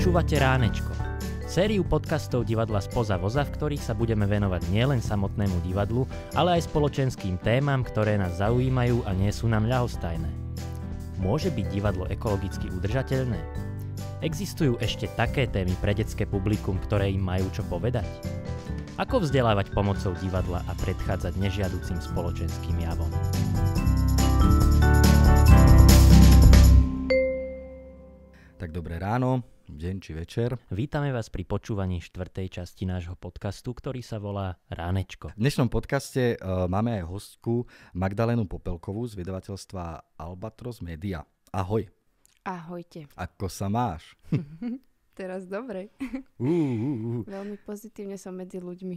Počúvate Ránečko, sériu podcastov divadla Spoza voza, v ktorých sa budeme venovať nielen samotnému divadlu, ale aj spoločenským témam, ktoré nás zaujímajú a nie sú nám ľahostajné. Môže byť divadlo ekologicky udržateľné? Existujú ešte také témy pre detské publikum, ktoré im majú čo povedať? Ako vzdelávať pomocou divadla a predchádzať nežiaducim spoločenským javom? Tak dobré ráno, deň či večer. Vítame vás pri počúvaní štvrtej časti nášho podcastu, ktorý sa volá Ránečko. V dnešnom podcaste e, máme aj hostku Magdalenu Popelkovú z vydavateľstva Albatros Media. Ahoj. Ahojte. Ako sa máš? Teraz dobre. Uh, uh, uh. Veľmi pozitívne som medzi ľuďmi.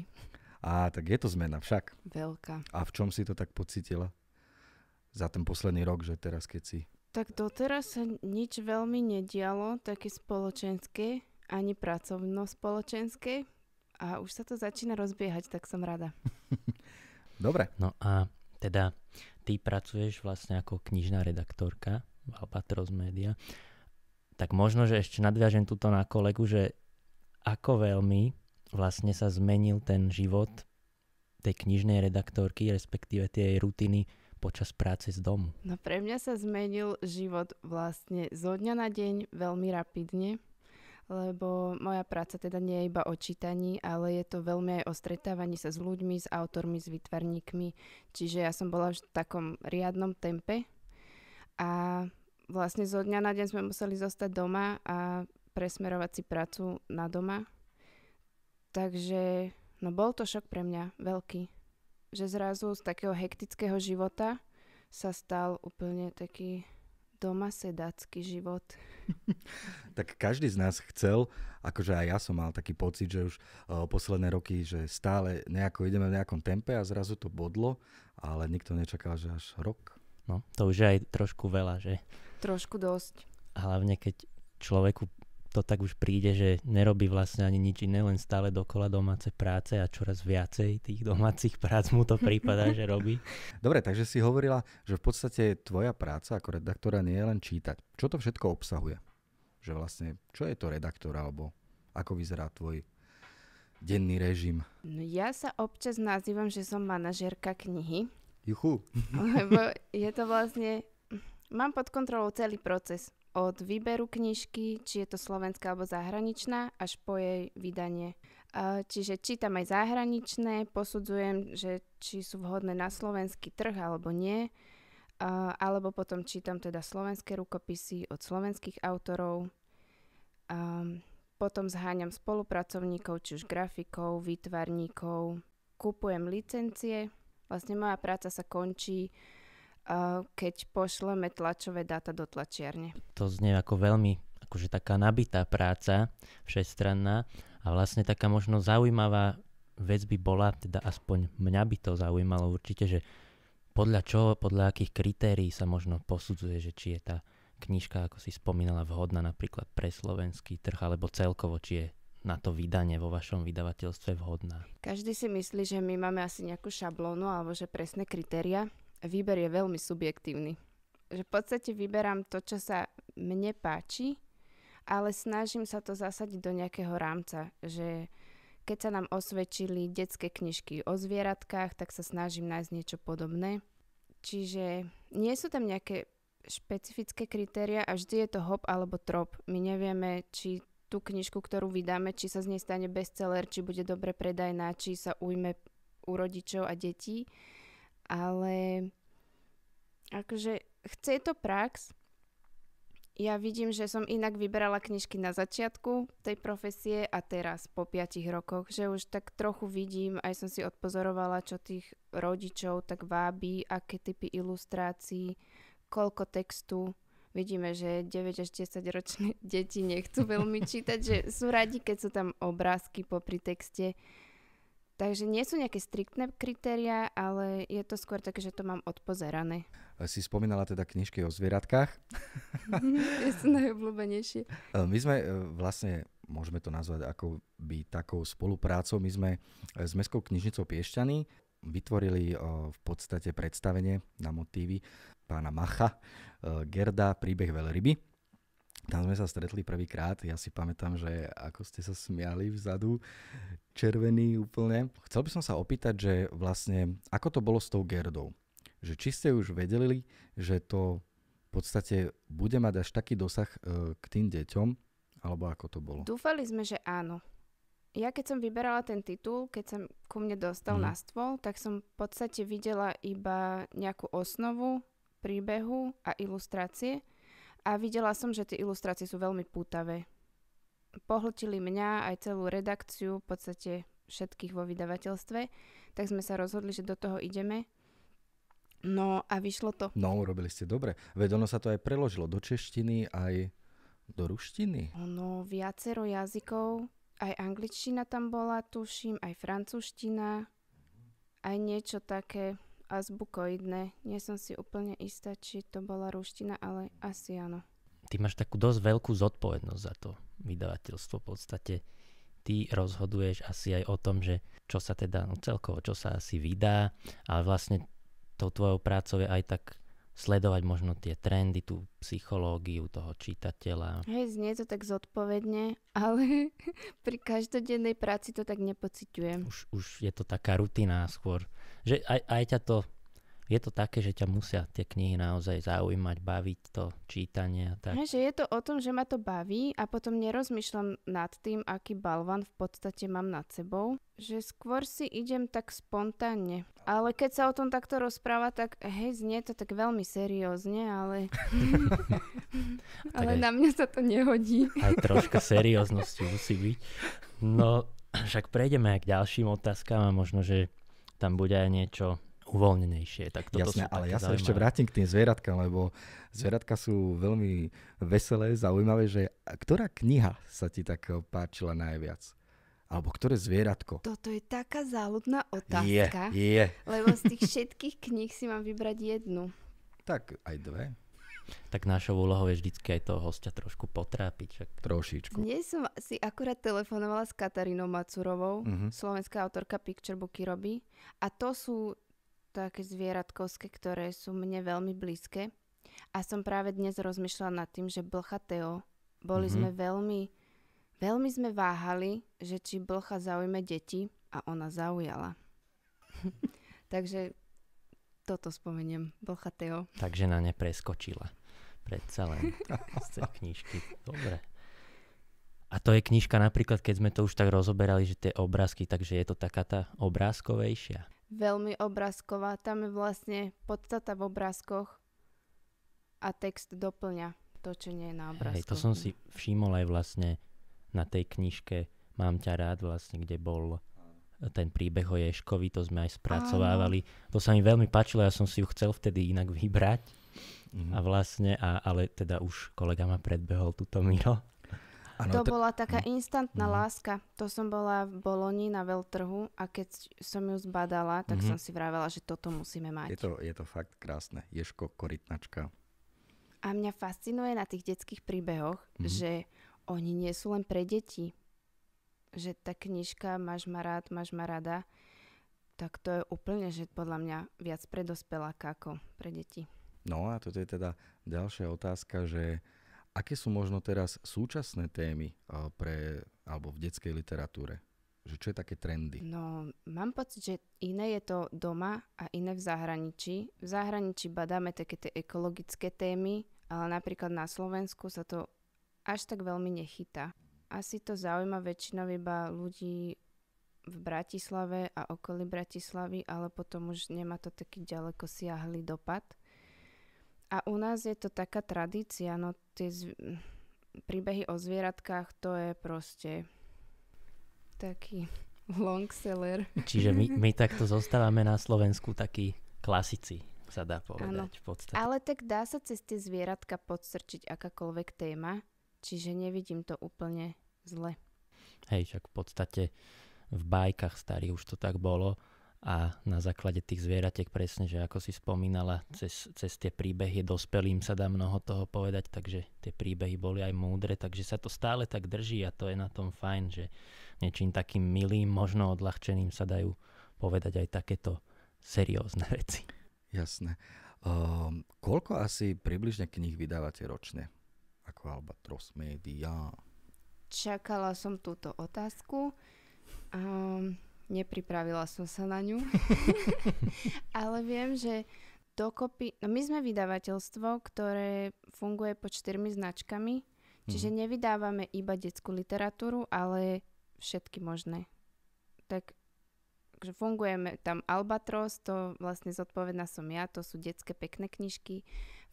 A tak je to zmena však. Veľká. A v čom si to tak pocitila? Za ten posledný rok, že teraz keď si tak doteraz sa nič veľmi nedialo, také spoločenské, ani pracovno-spoločenské. A už sa to začína rozbiehať, tak som rada. Dobre. No a teda ty pracuješ vlastne ako knižná redaktorka v Albatros Media. Tak možno, že ešte nadviažem túto na kolegu, že ako veľmi vlastne sa zmenil ten život tej knižnej redaktorky, respektíve tie jej rutiny počas práce z domu? No pre mňa sa zmenil život vlastne zo dňa na deň veľmi rapidne, lebo moja práca teda nie je iba o čítaní, ale je to veľmi aj o stretávaní sa s ľuďmi, s autormi, s výtvarníkmi. Čiže ja som bola v takom riadnom tempe a vlastne zo dňa na deň sme museli zostať doma a presmerovať si prácu na doma. Takže no bol to šok pre mňa, veľký že zrazu z takého hektického života sa stal úplne taký doma sedácky život. tak každý z nás chcel, akože aj ja som mal taký pocit, že už uh, posledné roky, že stále nejako ideme v nejakom tempe a zrazu to bodlo, ale nikto nečakal, že až rok. No, to už je aj trošku veľa, že? Trošku dosť. Hlavne keď človeku to tak už príde, že nerobí vlastne ani nič iné, len stále dokola domáce práce a čoraz viacej tých domácich prác mu to prípada, že robí. Dobre, takže si hovorila, že v podstate tvoja práca ako redaktora nie je len čítať. Čo to všetko obsahuje? Že vlastne, čo je to redaktor alebo ako vyzerá tvoj denný režim? No ja sa občas nazývam, že som manažérka knihy. Juchu. Lebo je to vlastne... Mám pod kontrolou celý proces od výberu knižky, či je to slovenská alebo zahraničná, až po jej vydanie. Čiže čítam aj zahraničné, posudzujem, že či sú vhodné na slovenský trh alebo nie, alebo potom čítam teda slovenské rukopisy od slovenských autorov. Potom zháňam spolupracovníkov, či už grafikov, výtvarníkov. Kupujem licencie. Vlastne moja práca sa končí keď pošleme tlačové dáta do tlačiarne. To znie ako veľmi akože taká nabitá práca, všestranná a vlastne taká možno zaujímavá vec by bola, teda aspoň mňa by to zaujímalo určite, že podľa čoho, podľa akých kritérií sa možno posudzuje, že či je tá knižka, ako si spomínala, vhodná napríklad pre slovenský trh, alebo celkovo, či je na to vydanie vo vašom vydavateľstve vhodná? Každý si myslí, že my máme asi nejakú šablónu alebo že presné kritéria, výber je veľmi subjektívny. Že v podstate vyberám to, čo sa mne páči, ale snažím sa to zasadiť do nejakého rámca, že keď sa nám osvedčili detské knižky o zvieratkách, tak sa snažím nájsť niečo podobné. Čiže nie sú tam nejaké špecifické kritéria a vždy je to hop alebo trop. My nevieme, či tú knižku, ktorú vydáme, či sa z nej stane bestseller, či bude dobre predajná, či sa ujme u rodičov a detí ale akože chce to prax. Ja vidím, že som inak vyberala knižky na začiatku tej profesie a teraz po 5 rokoch, že už tak trochu vidím, aj som si odpozorovala, čo tých rodičov tak vábi, aké typy ilustrácií, koľko textu. Vidíme, že 9 až 10 ročné deti nechcú veľmi čítať, že sú radi, keď sú tam obrázky popri texte. Takže nie sú nejaké striktné kritéria, ale je to skôr také, že to mám odpozerané. E, si spomínala teda knižky o zvieratkách. je to najobľúbenejšie. E, my sme e, vlastne, môžeme to nazvať ako by takou spoluprácou, my sme s Mestskou knižnicou Piešťany vytvorili v podstate predstavenie na motívy pána Macha, Gerda, príbeh veľryby tam sme sa stretli prvýkrát, ja si pamätám, že ako ste sa smiali vzadu, červený úplne. Chcel by som sa opýtať, že vlastne, ako to bolo s tou Gerdou? Že či ste už vedeli, že to v podstate bude mať až taký dosah e, k tým deťom, alebo ako to bolo? Dúfali sme, že áno. Ja keď som vyberala ten titul, keď som ku mne dostal mm. na stôl, tak som v podstate videla iba nejakú osnovu príbehu a ilustrácie a videla som, že tie ilustrácie sú veľmi pútavé. Pohltili mňa aj celú redakciu, v podstate všetkých vo vydavateľstve, tak sme sa rozhodli, že do toho ideme. No a vyšlo to. No, urobili ste dobre. Veď ono sa to aj preložilo do češtiny, aj do ruštiny. No viacero jazykov. Aj angličtina tam bola, tuším, aj francúzština. Aj niečo také, azbukoidné. Nie som si úplne istá, či to bola ruština, ale asi áno. Ty máš takú dosť veľkú zodpovednosť za to vydavateľstvo v podstate. Ty rozhoduješ asi aj o tom, že čo sa teda, no celkovo, čo sa asi vydá, ale vlastne tou tvojou prácou je aj tak sledovať možno tie trendy, tú psychológiu toho čitateľa. Hej, znie to tak zodpovedne, ale pri každodennej práci to tak nepociťujem. Už, už je to taká rutina skôr že aj, aj ťa to, je to také, že ťa musia tie knihy naozaj zaujímať, baviť to čítanie a tak. Že je to o tom, že ma to baví a potom nerozmýšľam nad tým, aký balvan v podstate mám nad sebou. Že skôr si idem tak spontánne. Ale keď sa o tom takto rozpráva, tak hej, znie to tak veľmi seriózne, ale... ale aj, na mňa sa to nehodí. aj troška serióznosti musí byť. No, však prejdeme aj k ďalším otázkam a možno, že tam bude aj niečo uvoľnenejšie. Tak toto Jasne, ale ja sa ešte vrátim k tým zvieratkám, lebo zvieratka sú veľmi veselé, zaujímavé, že ktorá kniha sa ti tak páčila najviac? Alebo ktoré zvieratko? Toto je taká záľudná otázka. Je, je. Lebo z tých všetkých kníh si mám vybrať jednu. Tak aj dve tak našou úlohou je vždycky aj toho hostia trošku potrápiť. Však. Trošičku. Dnes som si akurát telefonovala s Katarínou Macurovou, uh-huh. slovenská autorka Picturebooky robí. A to sú také zvieratkovské, ktoré sú mne veľmi blízke. A som práve dnes rozmýšľala nad tým, že blcha Teo, boli uh-huh. sme veľmi, veľmi sme váhali, že či blcha zaujme deti a ona zaujala. Takže toto spomeniem, Bolchateo. Takže na ne preskočila. Predsa len z tej knižky. Dobre. A to je knižka napríklad, keď sme to už tak rozoberali, že tie obrázky, takže je to taká tá obrázkovejšia. Veľmi obrázková. Tam je vlastne podstata v obrázkoch a text doplňa to, čo nie je na obrázku. Hej, to som si všimol aj vlastne na tej knižke Mám ťa rád vlastne, kde bol ten príbeh o Ješkovi, to sme aj spracovávali. Áno. To sa mi veľmi páčilo, ja som si ju chcel vtedy inak vybrať. Mm-hmm. A vlastne, a, ale teda už kolega ma predbehol túto Miro. Ano, to to bola taká mhm. instantná mm-hmm. láska. To som bola v Boloni na veľtrhu a keď som ju zbadala, tak mm-hmm. som si vravela, že toto musíme mať. Je to, je to fakt krásne. Ješko, korytnačka. A mňa fascinuje na tých detských príbehoch, mm-hmm. že oni nie sú len pre deti že tá knižka Máš ma rád, máš ma rada, tak to je úplne, že podľa mňa viac pre dospeláka ako pre deti. No a toto je teda ďalšia otázka, že aké sú možno teraz súčasné témy pre, alebo v detskej literatúre? Že čo je také trendy? No, mám pocit, že iné je to doma a iné v zahraničí. V zahraničí badáme také tie ekologické témy, ale napríklad na Slovensku sa to až tak veľmi nechytá asi to zaujíma väčšinou iba ľudí v Bratislave a okolí Bratislavy, ale potom už nemá to taký ďaleko siahlý dopad. A u nás je to taká tradícia, no tie zv... príbehy o zvieratkách, to je proste taký seller. Čiže my, my takto zostávame na Slovensku takí klasici, sa dá povedať ano. v podstate. Ale tak dá sa cez tie zvieratka podstrčiť akákoľvek téma, čiže nevidím to úplne zle. Hej, však v podstate v bajkách starých už to tak bolo a na základe tých zvieratiek presne, že ako si spomínala, cez, cez tie príbehy dospelým sa dá mnoho toho povedať, takže tie príbehy boli aj múdre, takže sa to stále tak drží a to je na tom fajn, že niečím takým milým, možno odľahčeným sa dajú povedať aj takéto seriózne veci. Jasné. Um, koľko asi približne kníh vydávate ročne? Ako Albatros Media? čakala som túto otázku. Um, nepripravila som sa na ňu. Ale viem, že dokopy... No my sme vydavateľstvo, ktoré funguje pod štyrmi značkami. Čiže mhm. nevydávame iba detskú literatúru, ale všetky možné. Tak že fungujeme tam Albatros, to vlastne zodpovedná som ja, to sú detské pekné knižky.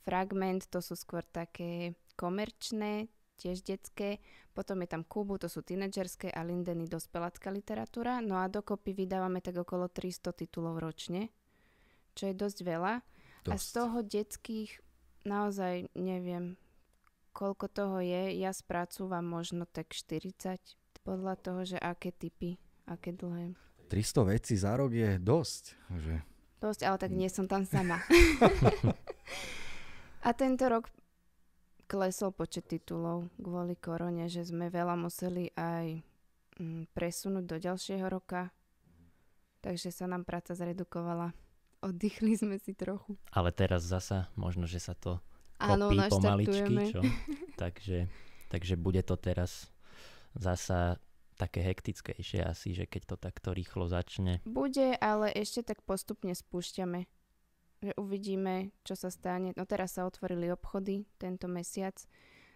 Fragment, to sú skôr také komerčné tiež detské, potom je tam Kubu, to sú tínedžerské a Lindeny dospelacká literatúra, no a dokopy vydávame tak okolo 300 titulov ročne, čo je dosť veľa. Dosť. A z toho detských naozaj neviem, koľko toho je, ja spracúvam možno tak 40, podľa toho, že aké typy, aké dlhé. 300 vecí za rok je dosť. Že... Dosť, ale tak nie som tam sama. a tento rok klesol počet titulov kvôli korone, že sme veľa museli aj mm, presunúť do ďalšieho roka. Takže sa nám práca zredukovala. Oddychli sme si trochu. Ale teraz zasa možno, že sa to Áno, kopí pomaličky, čo? Takže, takže bude to teraz zasa také hektickejšie asi, že keď to takto rýchlo začne. Bude, ale ešte tak postupne spúšťame že uvidíme, čo sa stane. No teraz sa otvorili obchody tento mesiac,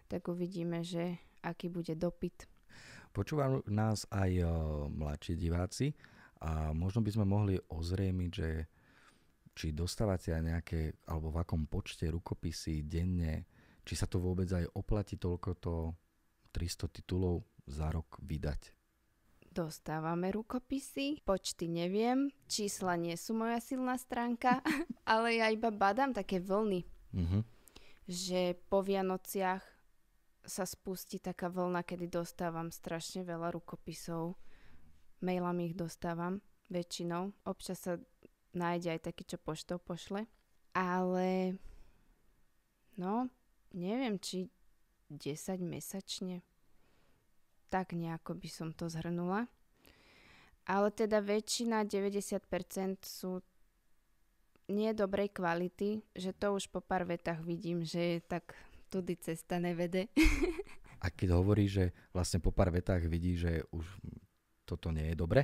tak uvidíme, že aký bude dopyt. Počúvajú nás aj o, mladší diváci a možno by sme mohli ozriemiť, že či dostávate aj nejaké, alebo v akom počte rukopisy denne, či sa to vôbec aj oplatí toľko to 300 titulov za rok vydať dostávame rukopisy, počty neviem, čísla nie sú moja silná stránka, ale ja iba badám také vlny. Mm-hmm. Že po Vianociach sa spustí taká vlna, kedy dostávam strašne veľa rukopisov. Mailami ich dostávam väčšinou. Občas sa nájde aj taký, čo poštou pošle. Ale no, neviem, či 10 mesačne. Tak nejako by som to zhrnula. Ale teda väčšina, 90% sú nie dobrej kvality, že to už po pár vetách vidím, že je tak tudy cesta nevede. A keď hovorí, že vlastne po pár vetách vidí, že už toto nie je dobre,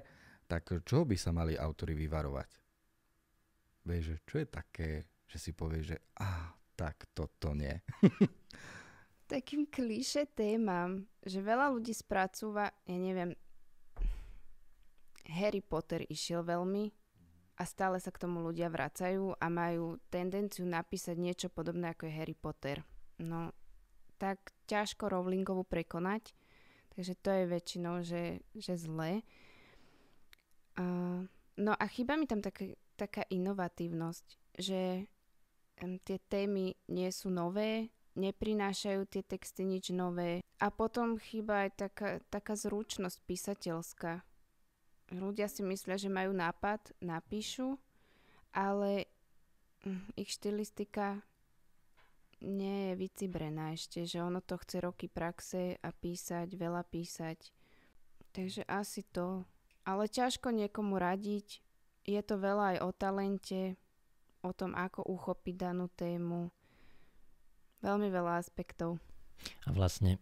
tak čo by sa mali autory vyvarovať? Vieš, čo je také, že si povie, že a ah, tak toto nie. takým klíše témam, že veľa ľudí spracúva, ja neviem, Harry Potter išiel veľmi a stále sa k tomu ľudia vracajú a majú tendenciu napísať niečo podobné ako je Harry Potter. No, tak ťažko Rowlingovu prekonať, takže to je väčšinou, že, že zlé. Uh, no a chýba mi tam tak, taká inovatívnosť, že um, tie témy nie sú nové, neprinášajú tie texty nič nové. A potom chýba aj taká, taká zručnosť písateľská. Ľudia si myslia, že majú nápad, napíšu, ale hm, ich štilistika nie je vycibrená ešte, že ono to chce roky praxe a písať, veľa písať. Takže asi to. Ale ťažko niekomu radiť. Je to veľa aj o talente, o tom, ako uchopiť danú tému veľmi veľa aspektov. A vlastne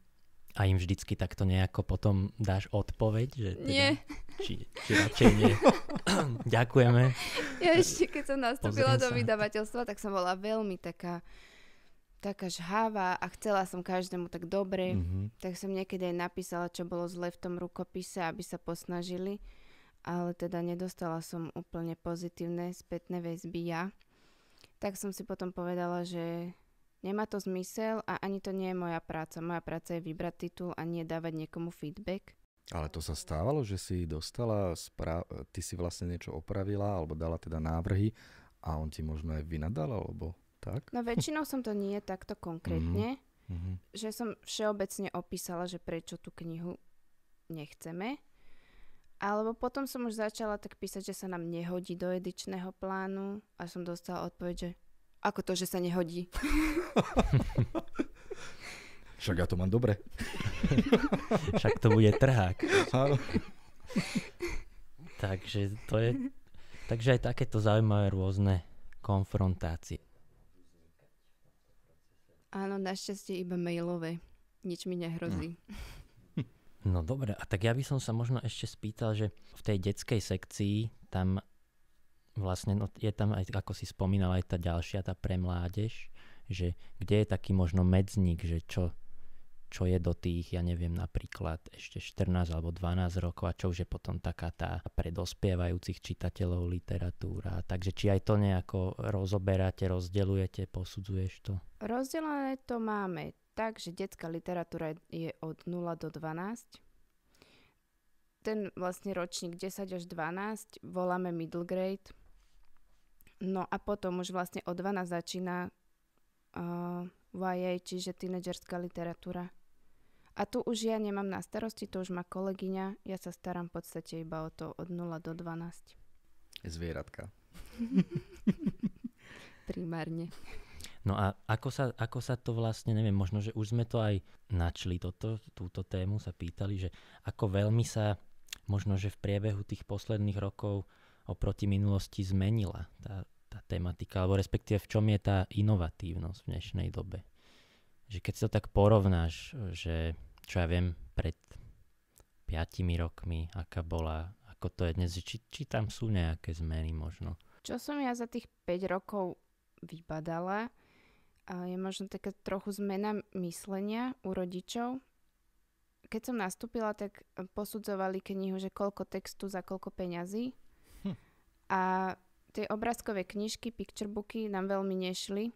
a im vždycky takto nejako potom dáš odpoveď? Že teda, nie. Či, či radšej nie. Ďakujeme. Ja ešte keď som nastúpila Pozriem do vydavateľstva, tak som bola veľmi taká taká žháva a chcela som každému tak dobre, mm-hmm. tak som niekedy aj napísala, čo bolo zle v tom rukopise, aby sa posnažili, ale teda nedostala som úplne pozitívne spätné väzby ja. Tak som si potom povedala, že Nemá to zmysel a ani to nie je moja práca. Moja práca je vybrať titul a nie dávať niekomu feedback. Ale to sa stávalo, že si dostala, spra- ty si vlastne niečo opravila alebo dala teda návrhy a on ti možno aj vynadal alebo tak? No väčšinou som to nie takto konkrétne, mm-hmm. že som všeobecne opísala, že prečo tú knihu nechceme. Alebo potom som už začala tak písať, že sa nám nehodí do edičného plánu a som dostala odpoveď, že ako to, že sa nehodí? Však ja to mám dobre. Však to bude trhák. Áno. takže to je... Takže aj takéto zaujímavé rôzne konfrontácie. Áno, našťastie iba mailové. Nič mi nehrozí. No, no dobre, a tak ja by som sa možno ešte spýtal, že v tej detskej sekcii tam vlastne no, je tam aj, ako si spomínal, aj tá ďalšia, tá pre mládež, že kde je taký možno medzník, že čo, čo je do tých, ja neviem, napríklad ešte 14 alebo 12 rokov a čo už je potom taká tá pre dospievajúcich čitateľov literatúra. Takže či aj to nejako rozoberáte, rozdelujete, posudzuješ to? Rozdelené to máme tak, že detská literatúra je od 0 do 12. Ten vlastne ročník 10 až 12 voláme middle grade, No a potom už vlastne od 12 začína uh, eh, YA, čiže tínedžerská literatúra. A tu už ja nemám na starosti, to už má kolegyňa, ja sa starám v podstate iba o to od 0 do 12. Zvieratka. Primárne. No a ako sa, ako sa to vlastne, neviem, možno, že už sme to aj načli, toto, túto tému sa pýtali, že ako veľmi sa možno, že v priebehu tých posledných rokov oproti minulosti zmenila tá, tá tematika, alebo respektíve v čom je tá inovatívnosť v dnešnej dobe. Že keď si to tak porovnáš, že čo ja viem, pred 5 rokmi, aká bola, ako to je dnes, či, či tam sú nejaké zmeny možno. Čo som ja za tých 5 rokov vybadala, je možno taká trochu zmena myslenia u rodičov. Keď som nastúpila, tak posudzovali knihu, že koľko textu za koľko peňazí. A tie obrázkové knižky, picturebooky nám veľmi nešli,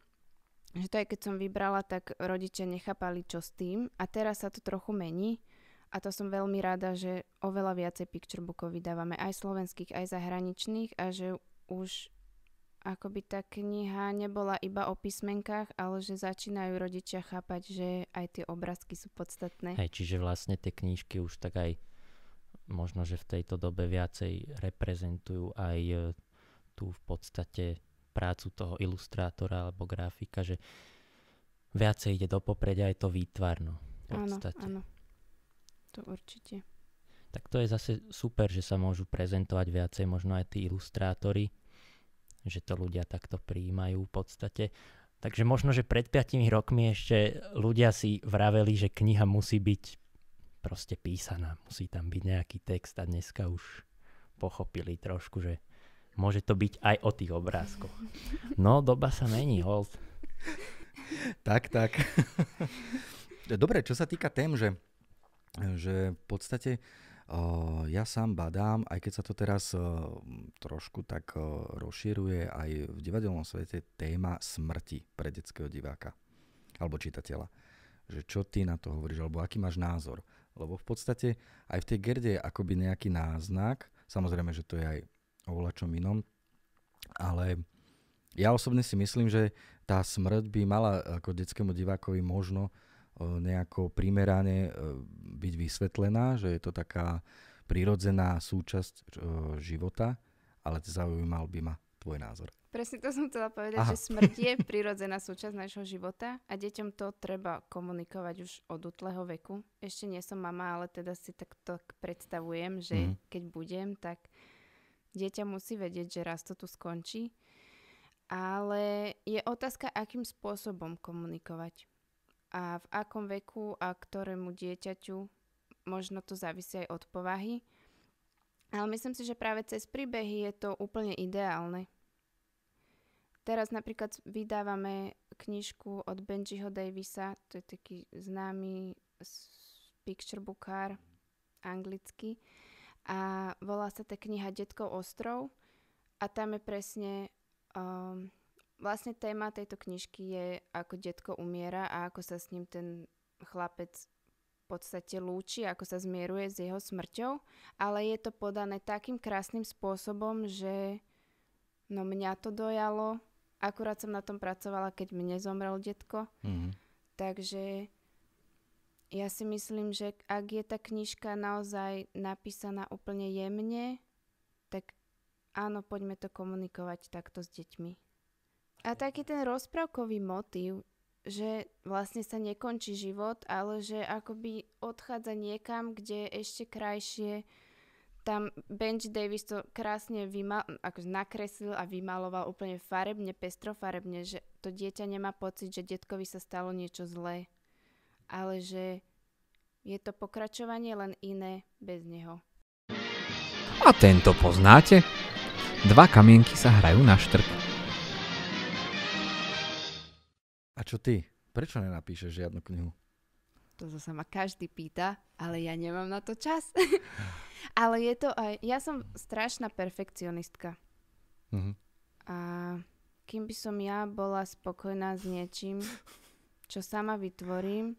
že to aj keď som vybrala, tak rodičia nechápali, čo s tým. A teraz sa to trochu mení a to som veľmi rada, že oveľa viacej picturebookov vydávame, aj slovenských, aj zahraničných a že už akoby tá kniha nebola iba o písmenkách, ale že začínajú rodičia chápať, že aj tie obrázky sú podstatné. Hej, čiže vlastne tie knižky už tak aj možno, že v tejto dobe viacej reprezentujú aj e, tú v podstate prácu toho ilustrátora alebo grafika, že viacej ide do popredia aj to výtvarno. Áno, áno. To určite. Tak to je zase super, že sa môžu prezentovať viacej možno aj tí ilustrátori, že to ľudia takto prijímajú v podstate. Takže možno, že pred 5 rokmi ešte ľudia si vraveli, že kniha musí byť proste písaná. Musí tam byť nejaký text a dneska už pochopili trošku, že môže to byť aj o tých obrázkoch. No, doba sa mení, hold. tak, tak. Dobre, čo sa týka tém, že, že v podstate uh, ja sám badám, aj keď sa to teraz uh, trošku tak uh, rozširuje aj v divadelnom svete, téma smrti pre detského diváka alebo čitateľa. Že čo ty na to hovoríš, alebo aký máš názor? Lebo v podstate aj v tej gerde je akoby nejaký náznak, samozrejme, že to je aj o voľačom inom, ale ja osobne si myslím, že tá smrť by mala ako detskému divákovi možno e, nejako primerane e, byť vysvetlená, že je to taká prirodzená súčasť e, života, ale zaujímal by ma tvoj názor. Presne to som chcela povedať, Aha. že smrť je prirodzená súčasť nášho života a deťom to treba komunikovať už od útleho veku. Ešte nie som mama, ale teda si tak, tak predstavujem, že mm. keď budem, tak dieťa musí vedieť, že raz to tu skončí. Ale je otázka, akým spôsobom komunikovať a v akom veku a ktorému dieťaťu možno to závisí aj od povahy ale myslím si, že práve cez príbehy je to úplne ideálne. Teraz napríklad vydávame knižku od Benjiho Davisa, to je taký známy picture bookár anglicky. A volá sa tá kniha Detkov ostrov a tam je presne... Um, vlastne téma tejto knižky je, ako detko umiera a ako sa s ním ten chlapec v podstate lúči, ako sa zmieruje s jeho smrťou, ale je to podané takým krásnym spôsobom, že no mňa to dojalo, akurát som na tom pracovala, keď mne zomrel detko. Mm-hmm. Takže ja si myslím, že ak je tá knižka naozaj napísaná úplne jemne, tak áno, poďme to komunikovať takto s deťmi. A taký ten rozprávkový motív že vlastne sa nekončí život, ale že akoby odchádza niekam, kde je ešte krajšie. Tam Benji Davis to krásne vymal, akože nakreslil a vymaloval úplne farebne, pestrofarebne, že to dieťa nemá pocit, že detkovi sa stalo niečo zlé, ale že je to pokračovanie len iné bez neho. A tento poznáte? Dva kamienky sa hrajú na štrku. čo ty? Prečo nenapíšeš žiadnu knihu? To sa ma každý pýta, ale ja nemám na to čas. ale je to aj... Ja som strašná perfekcionistka. mm A kým by som ja bola spokojná s niečím, čo sama vytvorím,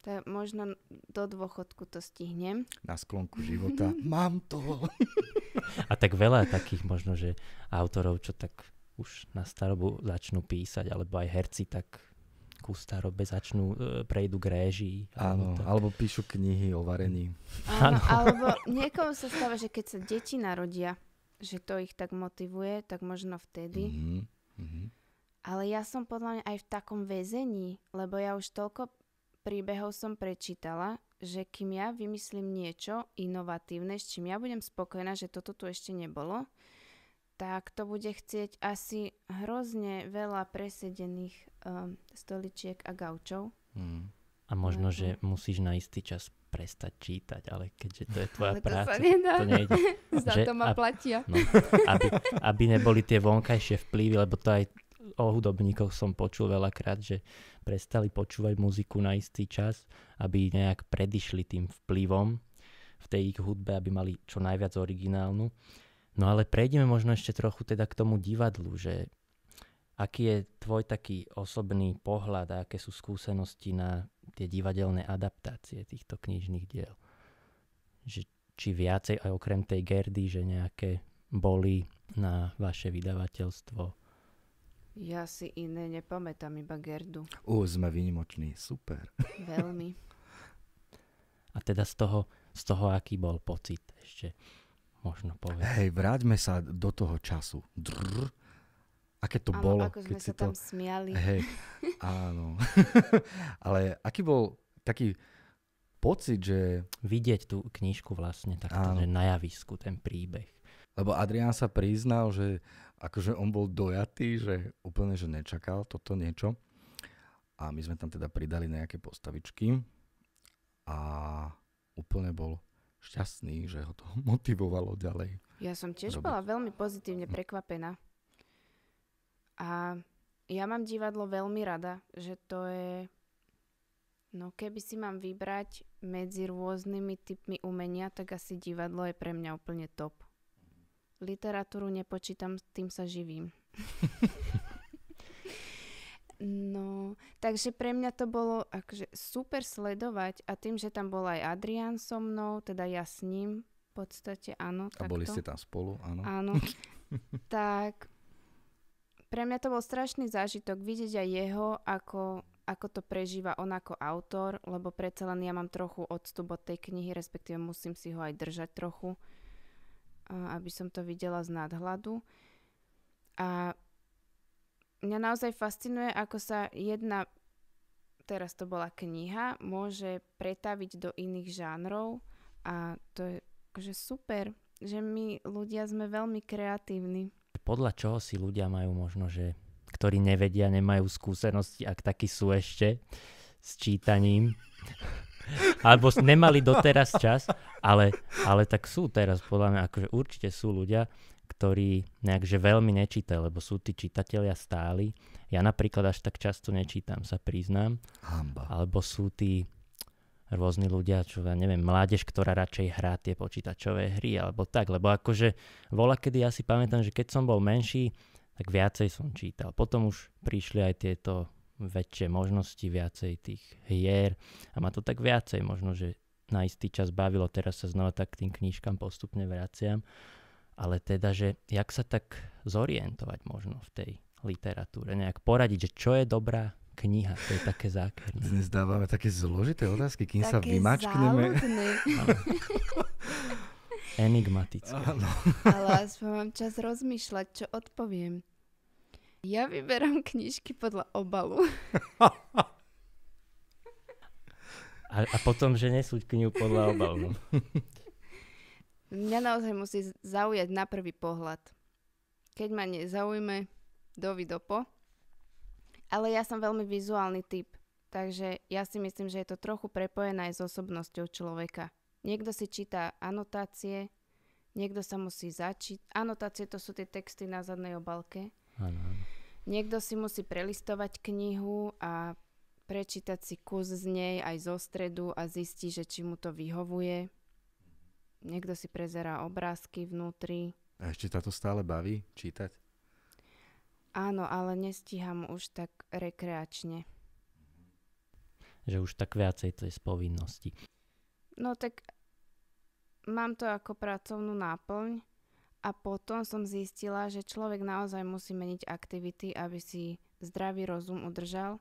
to možno do dôchodku to stihnem. Na sklonku života. Mám to. A tak veľa takých možno, že autorov, čo tak už na starobu začnú písať, alebo aj herci tak ku starobe začnú, e, prejdú k réžii. Áno, alebo, alebo píšu knihy o varení. Áno, alebo niekomu sa stáva, že keď sa deti narodia, že to ich tak motivuje, tak možno vtedy. Mm-hmm. Ale ja som podľa mňa aj v takom väzení, lebo ja už toľko príbehov som prečítala, že kým ja vymyslím niečo inovatívne, s čím ja budem spokojná, že toto tu ešte nebolo, tak to bude chcieť asi hrozne veľa presedených um, stoličiek a gaučov. Mm. A možno, no. že musíš na istý čas prestať čítať, ale keďže to je tvoja ale to práca, sa nedá. to nejde. Za že, to ma ab, platia. No, aby, aby neboli tie vonkajšie vplyvy, lebo to aj o hudobníkoch som počul veľakrát, že prestali počúvať muziku na istý čas, aby nejak predišli tým vplyvom v tej ich hudbe, aby mali čo najviac originálnu. No ale prejdeme možno ešte trochu teda k tomu divadlu, že aký je tvoj taký osobný pohľad a aké sú skúsenosti na tie divadelné adaptácie týchto knižných diel? Že, či viacej aj okrem tej Gerdy, že nejaké boli na vaše vydavateľstvo? Ja si iné nepamätám, iba Gerdu. Ú, sme vynimoční, super. Veľmi. A teda z toho, z toho, aký bol pocit ešte možno povedať. Hej, vráťme sa do toho času. Drrr. Aké to áno, bolo. ako keď sme sa to... tam smiali. Hej, áno. Ale aký bol taký pocit, že... Vidieť tú knižku vlastne takto, áno. že na javisku ten príbeh. Lebo Adrián sa priznal, že akože on bol dojatý, že úplne, že nečakal toto niečo. A my sme tam teda pridali nejaké postavičky a úplne bol šťastný, že ho to motivovalo ďalej. Ja som tiež robiť. bola veľmi pozitívne hm. prekvapená. A ja mám divadlo veľmi rada, že to je... No keby si mám vybrať medzi rôznymi typmi umenia, tak asi divadlo je pre mňa úplne top. Literatúru nepočítam, tým sa živím. no, Takže pre mňa to bolo akože super sledovať a tým, že tam bol aj Adrian so mnou, teda ja s ním v podstate, áno. A takto. boli ste tam spolu, áno. Áno. tak pre mňa to bol strašný zážitok vidieť aj jeho, ako, ako to prežíva on ako autor, lebo predsa len ja mám trochu odstup od tej knihy, respektíve musím si ho aj držať trochu, aby som to videla z nadhľadu. A mňa naozaj fascinuje, ako sa jedna, teraz to bola kniha, môže pretaviť do iných žánrov a to je akože super, že my ľudia sme veľmi kreatívni. Podľa čoho si ľudia majú možno, že ktorí nevedia, nemajú skúsenosti, ak takí sú ešte, s čítaním. Alebo nemali doteraz čas, ale, ale tak sú teraz, podľa mňa, akože určite sú ľudia, ktorý nejakže veľmi nečíta, lebo sú tí čitatelia stáli. Ja napríklad až tak často nečítam, sa priznám. Hamba. Alebo sú tí rôzni ľudia, čo ja neviem, mládež, ktorá radšej hrá tie počítačové hry alebo tak, lebo akože vola, kedy ja si pamätám, že keď som bol menší, tak viacej som čítal. Potom už prišli aj tieto väčšie možnosti, viacej tých hier a ma to tak viacej možno, že na istý čas bavilo, teraz sa znova tak k tým knížkam postupne vraciam ale teda, že jak sa tak zorientovať možno v tej literatúre, nejak poradiť, že čo je dobrá kniha, to je také zákerné. Dnes dávame také zložité otázky, kým také sa vymačkneme. Enigmatické. Ale aspoň mám čas rozmýšľať, čo odpoviem. Ja vyberám knižky podľa obalu. A, a potom, že nesúť knihu podľa obalu. Mňa naozaj musí zaujať na prvý pohľad. Keď ma nezaujme, dopo, Ale ja som veľmi vizuálny typ, takže ja si myslím, že je to trochu prepojené aj s osobnosťou človeka. Niekto si číta anotácie, niekto sa musí začiť. Anotácie to sú tie texty na zadnej obalke. Ano, ano. Niekto si musí prelistovať knihu a prečítať si kus z nej aj zo stredu a zistiť, že či mu to vyhovuje niekto si prezerá obrázky vnútri. A ešte táto stále baví čítať? Áno, ale nestíham už tak rekreačne. Mhm. Že už tak viacej to je z povinnosti. No tak mám to ako pracovnú náplň a potom som zistila, že človek naozaj musí meniť aktivity, aby si zdravý rozum udržal.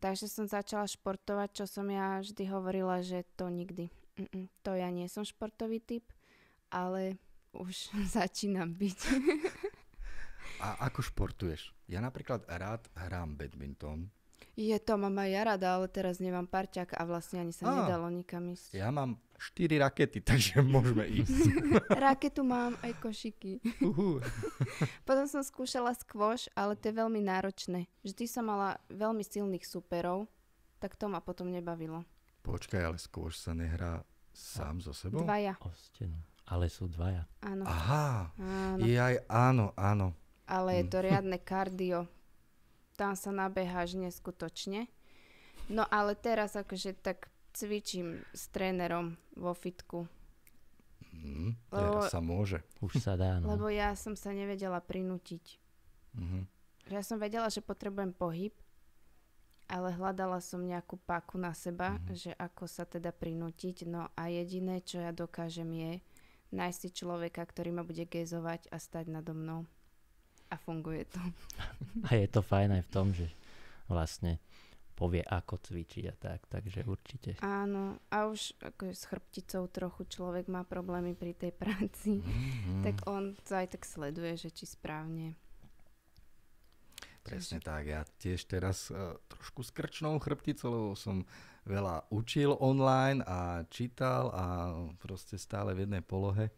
Takže som začala športovať, čo som ja vždy hovorila, že to nikdy. Mm-mm, to ja nie som športový typ, ale už začínam byť. A ako športuješ? Ja napríklad rád hrám badminton. Je to, mám aj ja rada, ale teraz nemám parťak a vlastne ani sa a, nedalo nikam ísť. Ja mám štyri rakety, takže môžeme ísť. Raketu mám aj košiky. Uhu. Potom som skúšala skvoš, ale to je veľmi náročné. Vždy som mala veľmi silných superov, tak to ma potom nebavilo. Počkaj, ale skôr sa nehrá sám so sebou? Dvaja. O stenu. Ale sú dvaja. Áno. Aha. Áno. aj áno, áno. Ale je to hm. riadne kardio. Tam sa nabeháš neskutočne. No ale teraz akože tak cvičím s trénerom vo fitku. Mm, lebo, sa môže. Už sa dá, no. Lebo ja som sa nevedela prinútiť. Mm-hmm. Ja som vedela, že potrebujem pohyb, ale hľadala som nejakú páku na seba, mm-hmm. že ako sa teda prinútiť. No a jediné, čo ja dokážem je nájsť si človeka, ktorý ma bude gezovať a stať nado mnou. A funguje to. A je to fajn aj v tom, že vlastne povie, ako cvičiť a tak, takže určite. Áno, a už ako s chrbticou trochu človek má problémy pri tej práci, mm-hmm. tak on to aj tak sleduje, že či správne Presne tak, ja tiež teraz uh, trošku skrčnou krčnou chrbticou, lebo som veľa učil online a čítal a proste stále v jednej polohe.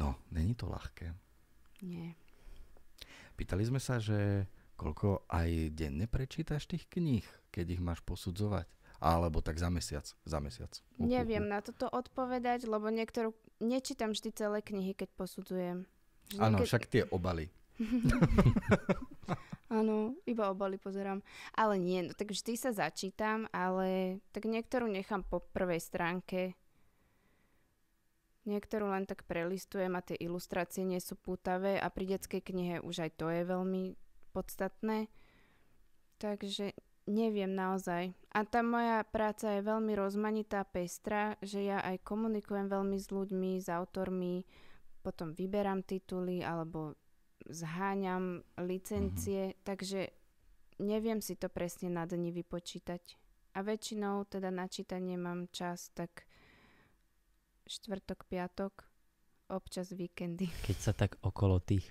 No, není to ľahké. Nie. Pýtali sme sa, že koľko aj denne prečítaš tých kníh, keď ich máš posudzovať? Alebo tak za mesiac, za mesiac. Uh, Neviem na toto odpovedať, lebo niektorú, nečítam vždy celé knihy, keď posudzujem. Áno, niekedy... však tie obaly. Áno, iba obaly pozerám. Ale nie, no tak vždy sa začítam, ale tak niektorú nechám po prvej stránke. Niektorú len tak prelistujem a tie ilustrácie nie sú pútavé a pri detskej knihe už aj to je veľmi podstatné. Takže neviem naozaj. A tá moja práca je veľmi rozmanitá, pestrá, že ja aj komunikujem veľmi s ľuďmi, s autormi, potom vyberám tituly alebo zháňam licencie, mm-hmm. takže neviem si to presne na dni vypočítať. A väčšinou teda na čítanie mám čas tak štvrtok, piatok, občas víkendy. Keď sa tak okolo tých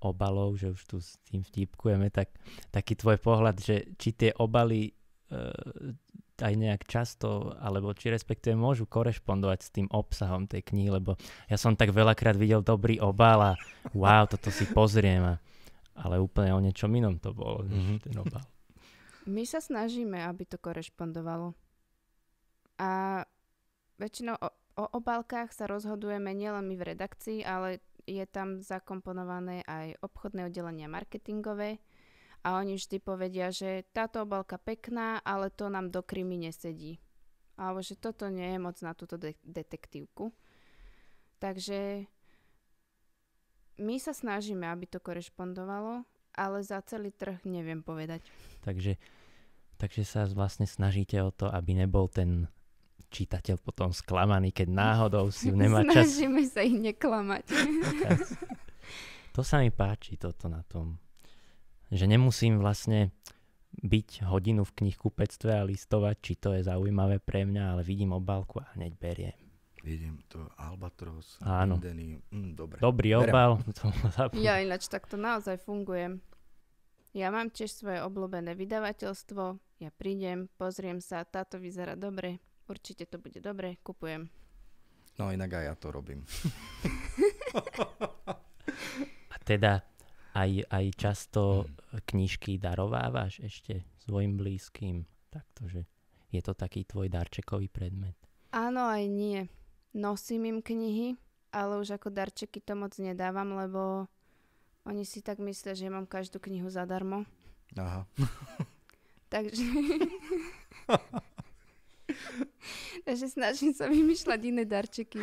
obalov, že už tu s tým vtipkujeme, tak taký tvoj pohľad, že či tie obaly e, aj nejak často, alebo či respektíve môžu korešpondovať s tým obsahom tej knihy, lebo ja som tak veľakrát videl dobrý obal a wow, toto si pozriem, a, ale úplne o niečom inom to bolo, mm-hmm. ten obal. My sa snažíme, aby to korešpondovalo. A väčšinou o, o obálkach sa rozhodujeme nielen my v redakcii, ale je tam zakomponované aj obchodné oddelenie marketingové, a oni vždy povedia, že táto obalka pekná, ale to nám do krymy nesedí. Alebo že toto nie je moc na túto de- detektívku. Takže my sa snažíme, aby to korešpondovalo, ale za celý trh neviem povedať. Takže, takže sa vlastne snažíte o to, aby nebol ten čítateľ potom sklamaný, keď náhodou si nemá čas. Snažíme sa ich neklamať. to sa mi páči toto na tom že nemusím vlastne byť hodinu v knihkupectve a listovať, či to je zaujímavé pre mňa, ale vidím obálku a hneď beriem. Vidím to, Albatros, Áno. Indený, mm, hm, dobre. Dobrý obal. ja ináč takto naozaj fungujem. Ja mám tiež svoje obľúbené vydavateľstvo, ja prídem, pozriem sa, táto vyzerá dobre, určite to bude dobre, kupujem. No inak aj ja to robím. a teda aj, aj často mm. knižky darovávaš ešte svojim blízkym. že je to taký tvoj darčekový predmet. Áno, aj nie. Nosím im knihy, ale už ako darčeky to moc nedávam, lebo oni si tak myslia, že mám každú knihu zadarmo. Aha. Takže... Takže snažím sa vymýšľať iné darčeky.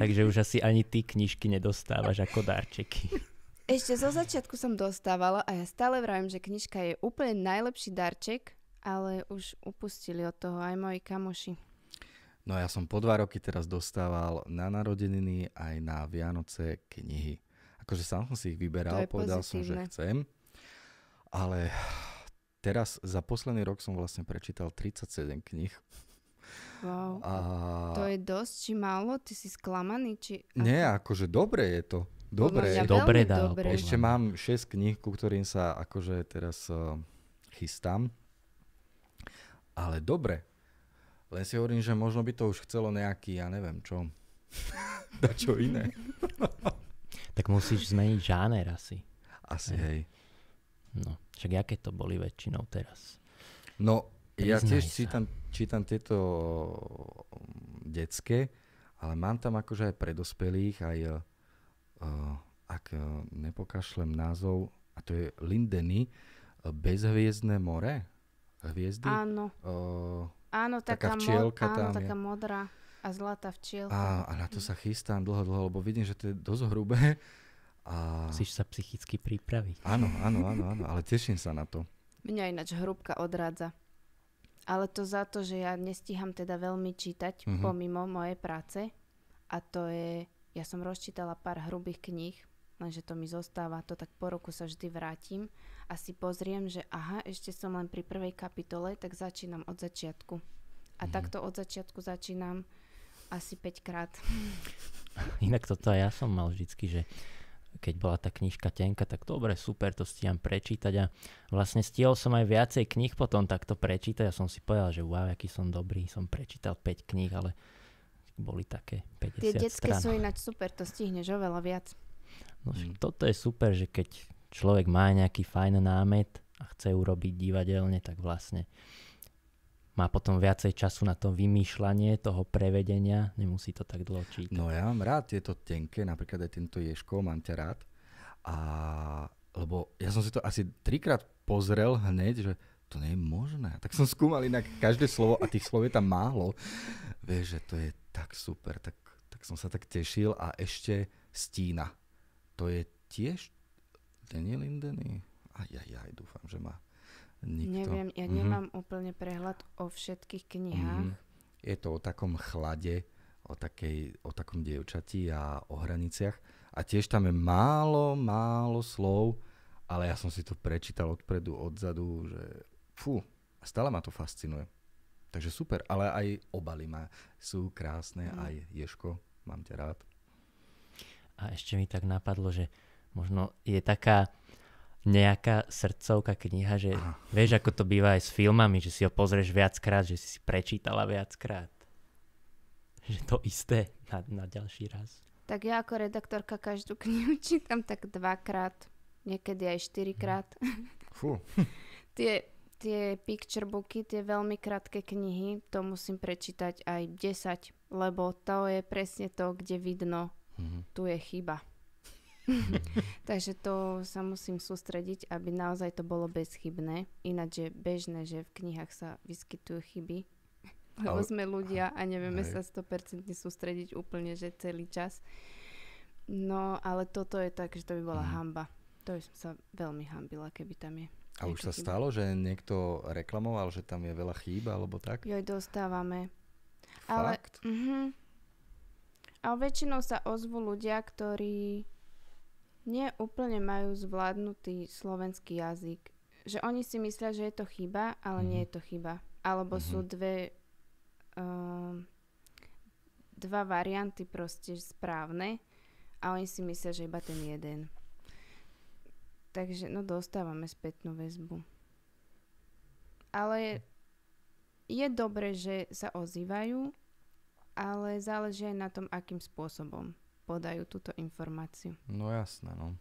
Takže už asi ani ty knižky nedostávaš ako darčeky. Ešte zo začiatku som dostávala a ja stále vravím, že knižka je úplne najlepší darček, ale už upustili od toho aj moji kamoši. No ja som po dva roky teraz dostával na narodeniny aj na Vianoce knihy. Akože sám som si ich vyberal, povedal pozitívne. som, že chcem. Ale teraz za posledný rok som vlastne prečítal 37 kníh. Wow, a... to je dosť, či málo? Ty si sklamaný? Či... Nie, akože dobre je to. Dobre, dobre dal. Dobre. Ešte mám 6 kníh, ku ktorým sa akože teraz uh, chystám. Ale dobre. Len si hovorím, že možno by to už chcelo nejaký, ja neviem čo. čo iné. tak musíš zmeniť žáner asi. Asi, hej. hej. No, však aké to boli väčšinou teraz? No, Priznaj ja tiež čítam, čítam tieto mm, detské, ale mám tam akože aj predospelých, aj eh, Eh, ak eh, nepokašlem názov, a to je Lindeny, eh, Bezhviezdne more? Hviezdy? Áno. Uh, áno, taká, taká včielka mo- áno, tam taká je. modrá a zlatá včielka. A, a na to sa chystám dlho, dlho, lebo vidím, že to je dosť hrubé. A... Musíš sa psychicky pripraviť. Áno, áno, áno, áno, ale teším sa na to. Mňa ináč hrubka odrádza. Ale to za to, že ja nestíham teda veľmi čítať mm-hmm. pomimo mojej práce a to je ja som rozčítala pár hrubých kníh, lenže to mi zostáva, to tak po roku sa vždy vrátim a si pozriem, že aha, ešte som len pri prvej kapitole, tak začínam od začiatku. A mm. takto od začiatku začínam asi 5 krát. Inak toto ja som mal vždycky, že keď bola tá knižka tenka, tak dobre, super, to stiam prečítať a vlastne stiel som aj viacej kníh potom takto prečítať a som si povedal, že wow, aký som dobrý, som prečítal 5 kníh, ale boli také 50 Tie detské sú ináč super, to stihneš oveľa viac. No mm. však toto je super, že keď človek má nejaký fajn námet a chce urobiť divadelne, tak vlastne má potom viacej času na to vymýšľanie toho prevedenia, nemusí to tak dlho čítať. No ja mám rád tieto tenké, napríklad aj tento Ješko, mám ťa rád. A, lebo ja som si to asi trikrát pozrel hneď, že to nie je možné. Tak som skúmal inak každé slovo a tých slov je tam málo. Vieš, že to je tak super, tak, tak som sa tak tešil a ešte Stína. To je tiež Daniel Indeny? Aj, aj, aj, dúfam, že má nikto. Neviem, ja mhm. nemám mm-hmm. úplne prehľad o všetkých knihách. Mm-hmm. Je to o takom chlade, o, takej, o takom dievčati a o hraniciach. A tiež tam je málo, málo slov, ale ja som si to prečítal odpredu, odzadu, že fú, stále ma to fascinuje. Takže super, ale aj obaly má, sú krásne, mm. aj Ješko, mám ťa rád. A ešte mi tak napadlo, že možno je taká nejaká srdcovka kniha, že Aha. vieš, ako to býva aj s filmami, že si ho pozrieš viackrát, že si si prečítala viackrát. Že to isté na, na ďalší raz. Tak ja ako redaktorka každú knihu čítam tak dvakrát, niekedy aj štyrikrát. Mhm. Fú. Tie tie picture booky, tie veľmi krátke knihy, to musím prečítať aj 10, lebo to je presne to, kde vidno, mm-hmm. tu je chyba. Takže to sa musím sústrediť, aby naozaj to bolo bezchybné. Ináč je bežné, že v knihách sa vyskytujú chyby, lebo sme ľudia a nevieme Hej. sa 100% sústrediť úplne, že celý čas. No, ale toto je tak, že to by bola mm. hamba. To by som sa veľmi hambila, keby tam je. A už sa stalo, že niekto reklamoval, že tam je veľa chýb alebo tak? Joj, dostávame. Fakt? Ale, mhm. uh-huh. Ale väčšinou sa ozvú ľudia, ktorí neúplne majú zvládnutý slovenský jazyk. Že oni si myslia, že je to chyba, ale mm. nie mhm. je to chyba. Alebo mm-hmm. sú dve uh, dva varianty proste správne a oni si myslia, že iba ten jeden. Takže no dostávame spätnú väzbu. Ale je dobre, že sa ozývajú, ale záleží aj na tom, akým spôsobom podajú túto informáciu. No jasné, no.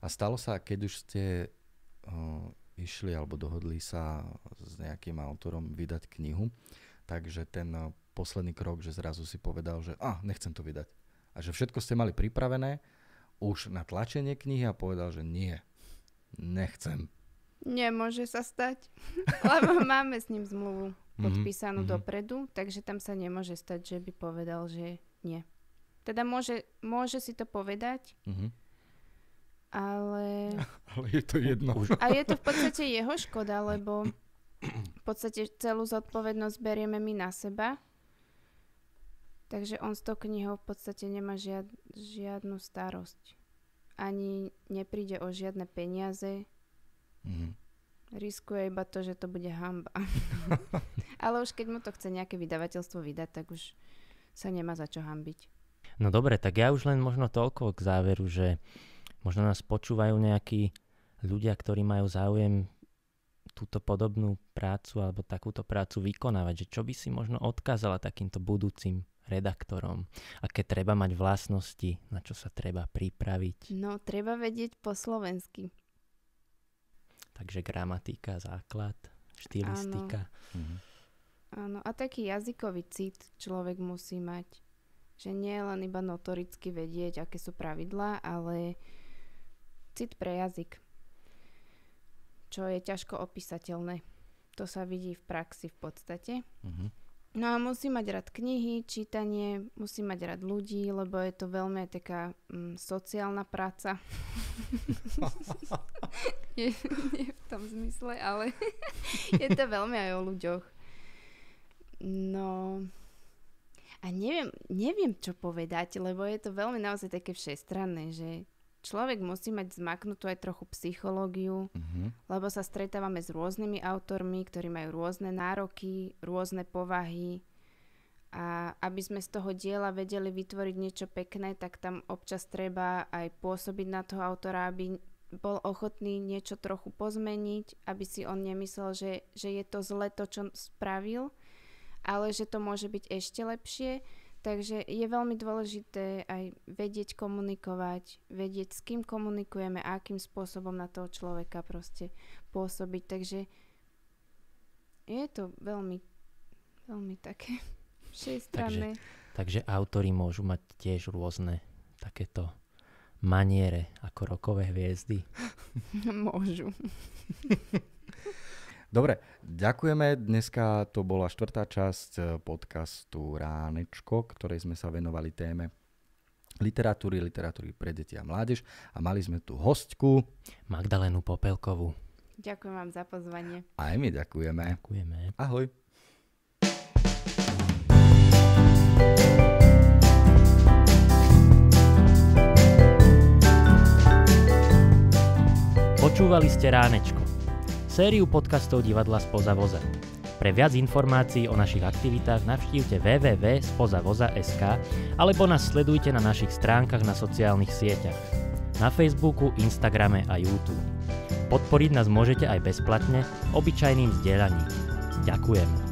A stalo sa, keď už ste uh, išli alebo dohodli sa s nejakým autorom vydať knihu, takže ten uh, posledný krok, že zrazu si povedal, že a, ah, nechcem to vydať. A že všetko ste mali pripravené už na tlačenie knihy a povedal, že nie, Nechcem. Nemôže sa stať, lebo máme s ním zmluvu mhm. podpísanú mm-hmm. dopredu, takže tam sa nemôže stať, že by povedal, že nie. Teda môže, môže si to povedať, mm-hmm. ale... Ale je to jedno. A je to v podstate jeho škoda, lebo v podstate celú zodpovednosť berieme my na seba. Takže on s tou knihou v podstate nemá žiad, žiadnu starosť ani nepríde o žiadne peniaze. Mm-hmm. Riskuje iba to, že to bude hamba. Ale už keď mu to chce nejaké vydavateľstvo vydať, tak už sa nemá za čo hambiť. No dobre, tak ja už len možno toľko k záveru, že možno nás počúvajú nejakí ľudia, ktorí majú záujem túto podobnú prácu alebo takúto prácu vykonávať, že čo by si možno odkázala takýmto budúcim redaktorom? Aké treba mať vlastnosti? Na čo sa treba pripraviť? No, treba vedieť po slovensky. Takže gramatika, základ, štilistika. Áno. Mhm. a taký jazykový cit človek musí mať. Že nie je len iba notoricky vedieť, aké sú pravidlá, ale cit pre jazyk. Čo je ťažko opísateľné. To sa vidí v praxi v podstate. Mhm. No a musí mať rád knihy, čítanie, musí mať rád ľudí, lebo je to veľmi taká mm, sociálna práca. nie, nie v tom zmysle, ale je to veľmi aj o ľuďoch. No, a neviem, neviem, čo povedať, lebo je to veľmi naozaj také všestranné, že človek musí mať zmaknutú aj trochu psychológiu, uh-huh. lebo sa stretávame s rôznymi autormi, ktorí majú rôzne nároky, rôzne povahy. A aby sme z toho diela vedeli vytvoriť niečo pekné, tak tam občas treba aj pôsobiť na toho autora, aby bol ochotný niečo trochu pozmeniť, aby si on nemyslel, že, že je to zle to, čo spravil, ale že to môže byť ešte lepšie Takže je veľmi dôležité aj vedieť komunikovať, vedieť s kým komunikujeme a akým spôsobom na toho človeka proste pôsobiť. Takže je to veľmi, veľmi také všestranné. Takže, takže autory môžu mať tiež rôzne takéto maniere ako rokové hviezdy. Môžu. Dobre, ďakujeme. Dneska to bola štvrtá časť eh, podcastu Ránečko, ktorej sme sa venovali téme literatúry, literatúry pre deti a mládež. A mali sme tu hostku Magdalenu Popelkovú. Ďakujem vám za pozvanie. Aj my ďakujeme. Ďakujeme. Ahoj. Počúvali ste Ránečko sériu podcastov divadla Spoza voza. Pre viac informácií o našich aktivitách navštívte www.spozavoza.sk alebo nás sledujte na našich stránkach na sociálnych sieťach na Facebooku, Instagrame a YouTube. Podporiť nás môžete aj bezplatne obyčajným zdieľaním. Ďakujem.